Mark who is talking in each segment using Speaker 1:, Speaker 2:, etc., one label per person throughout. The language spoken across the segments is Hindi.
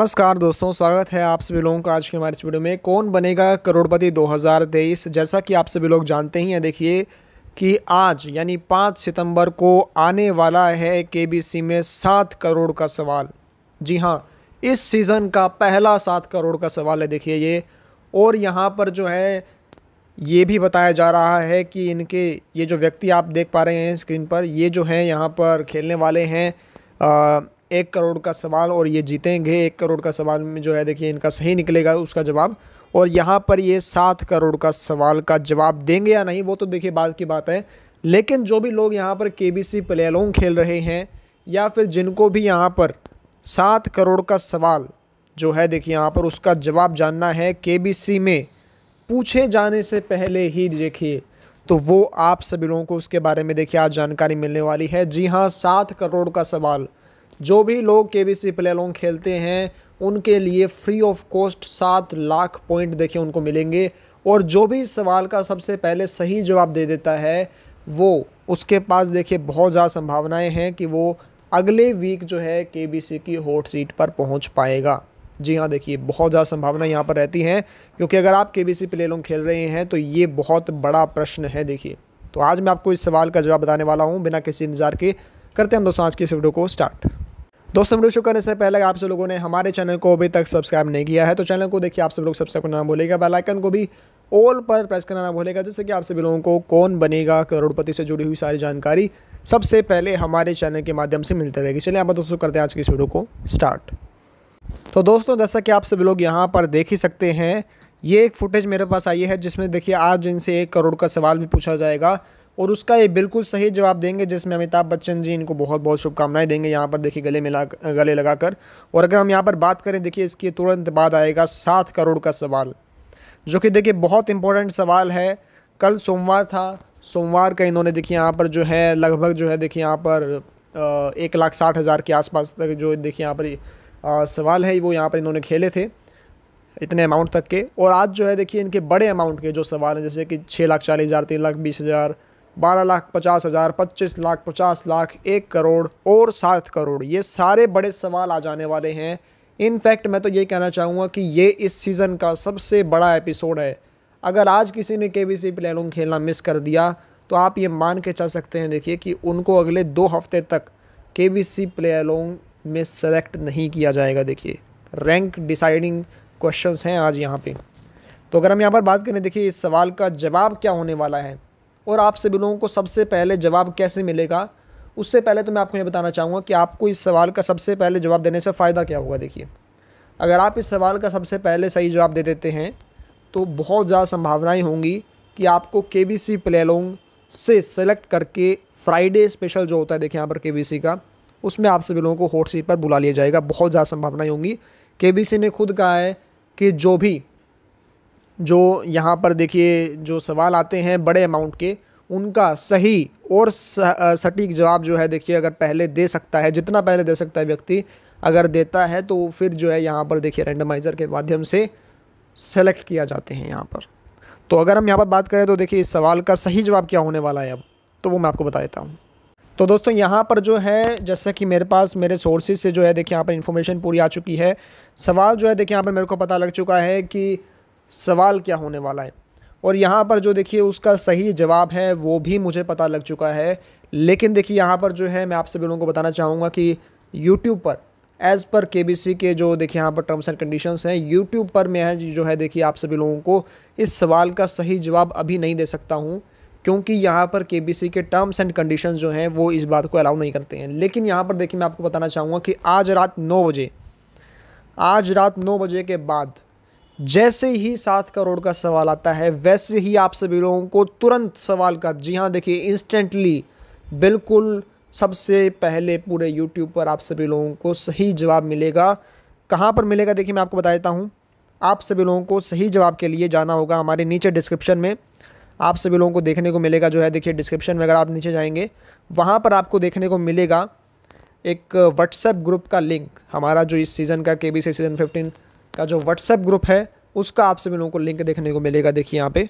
Speaker 1: नमस्कार दोस्तों स्वागत है आप सभी लोगों का आज के हमारे इस वीडियो में कौन बनेगा करोड़पति 2023 जैसा कि आप सभी लोग जानते ही हैं देखिए कि आज यानी 5 सितंबर को आने वाला है केबीसी में सात करोड़ का सवाल जी हाँ इस सीज़न का पहला सात करोड़ का सवाल है देखिए ये और यहाँ पर जो है ये भी बताया जा रहा है कि इनके ये जो व्यक्ति आप देख पा रहे हैं स्क्रीन पर ये जो हैं यहाँ पर खेलने वाले हैं एक करोड़ का सवाल और ये जीतेंगे एक करोड़ का सवाल में जो है देखिए इनका सही निकलेगा उसका जवाब और यहाँ पर ये सात करोड़ का सवाल का जवाब देंगे या नहीं वो तो देखिए बाद की बात है लेकिन जो भी लोग यहाँ पर के बी सी प्ले खेल रहे हैं या फिर जिनको भी यहाँ पर सात करोड़ का सवाल जो है देखिए यहाँ पर उसका जवाब जानना है के बी सी में पूछे जाने से पहले ही देखिए तो वो आप सभी लोगों को उसके बारे में देखिए आज जानकारी मिलने वाली है जी हाँ सात करोड़ का सवाल जो भी लोग के बी सी प्ले लॉन्ग खेलते हैं उनके लिए फ्री ऑफ कॉस्ट सात लाख पॉइंट देखिए उनको मिलेंगे और जो भी सवाल का सबसे पहले सही जवाब दे देता है वो उसके पास देखिए बहुत ज़्यादा संभावनाएं हैं कि वो अगले वीक जो है के की हॉट सीट पर पहुंच पाएगा जी हाँ देखिए बहुत ज़्यादा संभावना यहाँ पर रहती हैं क्योंकि अगर आप के बी सी प्ले लॉन्ग खेल रहे हैं तो ये बहुत बड़ा प्रश्न है देखिए तो आज मैं आपको इस सवाल का जवाब बताने वाला हूँ बिना किसी इंतज़ार के करते हैं हम दोस्तों आज की इस वीडियो को स्टार्ट दोस्तों वीडियो शुरू करने से पहले आप सब लोगों ने हमारे चैनल को अभी तक सब्सक्राइब नहीं किया है तो चैनल को देखिए आप सब लोग सब्सक्राइब करना भूलेगा बेल आइकन को भी ऑल पर प्रेस करना भूलेगा जिससे कि आप सभी लोगों को कौन बनेगा करोड़पति से जुड़ी हुई सारी जानकारी सबसे पहले हमारे चैनल के माध्यम से मिलते रहेगी चलिए आप दोस्तों करते हैं आज की इस वीडियो को स्टार्ट तो दोस्तों जैसा कि आप सभी लोग यहाँ पर देख ही सकते हैं ये एक फुटेज मेरे पास आई है जिसमें देखिए आज इनसे एक करोड़ का सवाल भी पूछा जाएगा और उसका ये बिल्कुल सही जवाब देंगे जिसमें अमिताभ बच्चन जी इनको बहुत बहुत शुभकामनाएं देंगे यहाँ पर देखिए गले मिला गले लगाकर और अगर हम यहाँ पर बात करें देखिए इसके तुरंत बाद आएगा सात करोड़ का सवाल जो कि देखिए बहुत इंपॉर्टेंट सवाल है कल सोमवार था सोमवार का इन्होंने देखिए यहाँ पर जो है लगभग जो है देखिए यहाँ पर एक लाख साठ हज़ार के आसपास तक जो देखिए यहाँ पर सवाल है वो यहाँ पर इन्होंने खेले थे इतने अमाउंट तक के और आज जो है देखिए इनके बड़े अमाउंट के जो सवाल हैं जैसे कि छः लाख चालीस हज़ार तीन लाख बीस हज़ार बारह लाख पचास हज़ार पच्चीस लाख पचास लाख एक करोड़ और सात करोड़ ये सारे बड़े सवाल आ जाने वाले हैं इनफैक्ट मैं तो ये कहना चाहूँगा कि ये इस सीज़न का सबसे बड़ा एपिसोड है अगर आज किसी ने के वी सी प्लेलूंग खेलना मिस कर दिया तो आप ये मान के चल सकते हैं देखिए कि उनको अगले दो हफ्ते तक के वी सी प्लेलूंग में सेलेक्ट नहीं किया जाएगा देखिए रैंक डिसाइडिंग क्वेश्चंस हैं आज यहाँ पे तो अगर हम यहाँ पर बात करें देखिए इस सवाल का जवाब क्या होने वाला है और आप सभी लोगों को सबसे पहले जवाब कैसे मिलेगा उससे पहले तो मैं आपको ये बताना चाहूँगा कि आपको इस सवाल का सबसे पहले जवाब देने से फ़ायदा क्या होगा देखिए अगर आप इस सवाल का सबसे पहले सही जवाब दे देते हैं तो बहुत ज़्यादा संभावनाएँ होंगी कि आपको के बी सी प्लेलोंग से सेलेक्ट करके फ्राइडे स्पेशल जो होता है देखिए यहाँ पर के बी सी का उसमें आप सभी लोगों को हॉट सीट पर बुला लिया जाएगा बहुत ज़्यादा संभावनाएँ होंगी के बी सी ने खुद कहा है कि जो भी जो यहाँ पर देखिए जो सवाल आते हैं बड़े अमाउंट के उनका सही और सटीक जवाब जो है देखिए अगर पहले दे सकता है जितना पहले दे सकता है व्यक्ति अगर देता है तो फिर जो है यहाँ पर देखिए रेंडमाइज़र के माध्यम से सेलेक्ट किया जाते हैं यहाँ पर तो अगर हम यहाँ पर बात करें तो देखिए इस सवाल का सही जवाब क्या होने वाला है अब तो वो मैं आपको बता देता हूँ तो दोस्तों यहाँ पर जो है जैसा कि मेरे पास मेरे सोर्सेज से जो है देखिए यहाँ पर इन्फॉर्मेशन पूरी आ चुकी है सवाल जो है देखिए यहाँ पर मेरे को पता लग चुका है कि सवाल क्या होने वाला है और यहाँ पर जो देखिए उसका सही जवाब है वो भी मुझे पता लग चुका है लेकिन देखिए यहाँ पर जो है मैं आप सभी लोगों को बताना चाहूँगा कि यूट्यूब पर एज़ पर के के जो देखिए यहाँ पर टर्म्स एंड कंडीशंस हैं यूट्यूब पर मैं जो है देखिए आप सभी लोगों को इस सवाल का सही जवाब अभी नहीं दे सकता हूँ क्योंकि यहाँ पर के के टर्म्स एंड कंडीशन जो हैं वो इस बात को अलाउ नहीं करते हैं लेकिन यहाँ पर देखिए मैं आपको बताना चाहूँगा कि आज रात नौ बजे आज रात नौ बजे के बाद जैसे ही सात करोड़ का सवाल आता है वैसे ही आप सभी लोगों को तुरंत सवाल का जी हाँ देखिए इंस्टेंटली बिल्कुल सबसे पहले पूरे यूट्यूब पर आप सभी लोगों को सही जवाब मिलेगा कहाँ पर मिलेगा देखिए मैं आपको बता देता हूँ आप सभी लोगों को सही जवाब के लिए जाना होगा हमारे नीचे डिस्क्रिप्शन में आप सभी लोगों को देखने को मिलेगा जो है देखिए डिस्क्रिप्शन में अगर आप नीचे जाएंगे वहाँ पर आपको देखने को मिलेगा एक व्हाट्सएप ग्रुप का लिंक हमारा जो इस सीज़न का के बी सीज़न फिफ्टीन का जो व्हाट्सएप ग्रुप है उसका आप सभी लोगों को लिंक देखने को मिलेगा देखिए यहाँ पे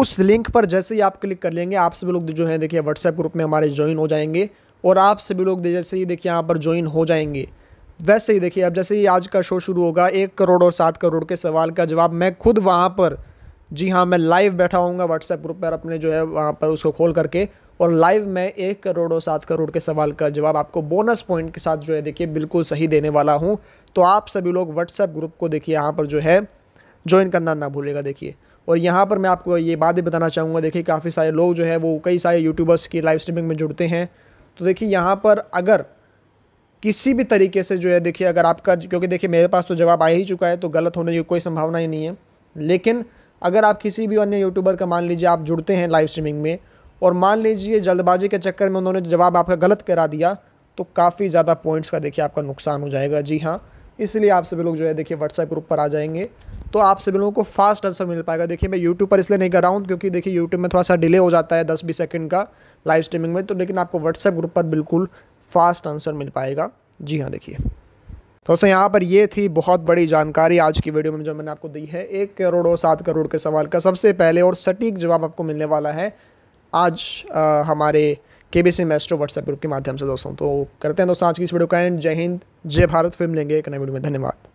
Speaker 1: उस लिंक पर जैसे ही आप क्लिक कर लेंगे आप सभी लोग जो है देखिए व्हाट्सएप ग्रुप में हमारे ज्वाइन हो जाएंगे और आप सभी लोग जैसे ही देखिए यहाँ पर ज्वाइन हो जाएंगे वैसे ही देखिए अब जैसे ही आज का शो शुरू होगा एक करोड़ और सात करोड़ के सवाल का जवाब मैं खुद वहाँ पर जी हाँ मैं लाइव बैठा हूँगा व्हाट्सएप ग्रुप पर अपने जो है वहाँ पर उसको खोल करके और लाइव मैं एक करोड़ और सात करोड़ के सवाल का जवाब आपको बोनस पॉइंट के साथ जो है देखिए बिल्कुल सही देने वाला हूँ तो आप सभी लोग व्हाट्सएप ग्रुप को देखिए यहाँ पर जो है ज्वाइन करना ना भूलेगा देखिए और यहाँ पर मैं आपको ये बात भी बताना चाहूँगा देखिए काफ़ी सारे लोग जो है वो कई सारे यूट्यूबर्स की लाइव स्ट्रीमिंग में जुड़ते हैं तो देखिए यहाँ पर अगर किसी भी तरीके से जो है देखिए अगर आपका क्योंकि देखिए मेरे पास तो जवाब आ ही चुका है तो गलत होने की कोई संभावना ही नहीं है लेकिन अगर आप किसी भी अन्य यूट्यूबर का मान लीजिए आप जुड़ते हैं लाइव स्ट्रीमिंग में और मान लीजिए जल्दबाजी के चक्कर में उन्होंने जवाब आपका गलत करा दिया तो काफ़ी ज़्यादा पॉइंट्स का देखिए आपका नुकसान हो जाएगा जी हाँ इसलिए आप सभी लोग जो है देखिए व्हाट्सएप ग्रुप पर आ जाएंगे तो आप सभी लोगों को फास्ट आंसर मिल पाएगा देखिए मैं यूट्यूब पर इसलिए नहीं कर रहा हूँ क्योंकि देखिए यूट्यूब में थोड़ा सा डिले हो जाता है दस बीस सेकंड का लाइव स्ट्रीमिंग में तो लेकिन आपको व्हाट्सएप ग्रुप पर बिल्कुल फास्ट आंसर मिल पाएगा जी हाँ देखिए दोस्तों यहाँ पर ये थी बहुत बड़ी जानकारी आज की वीडियो में जो मैंने आपको दी है एक करोड़ और सात करोड़ के सवाल का सबसे पहले और सटीक जवाब आपको मिलने वाला है आज आ, हमारे K B C maestro WhatsApp group के माध्यम से दोस्तों तो करते हैं दोस्तों आज की इस वीडियो का एंड जय हिंद जय भारत फिल्म लेंगे एक नए वीडियो में धन्यवाद